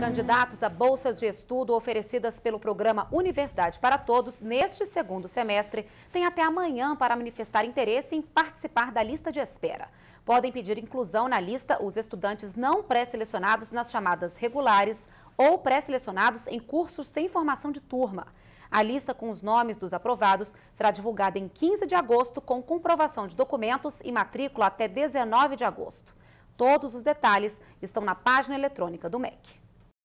Candidatos a bolsas de estudo oferecidas pelo programa Universidade para Todos neste segundo semestre têm até amanhã para manifestar interesse em participar da lista de espera. Podem pedir inclusão na lista os estudantes não pré-selecionados nas chamadas regulares ou pré-selecionados em cursos sem formação de turma. A lista com os nomes dos aprovados será divulgada em 15 de agosto com comprovação de documentos e matrícula até 19 de agosto. Todos os detalhes estão na página eletrônica do MEC.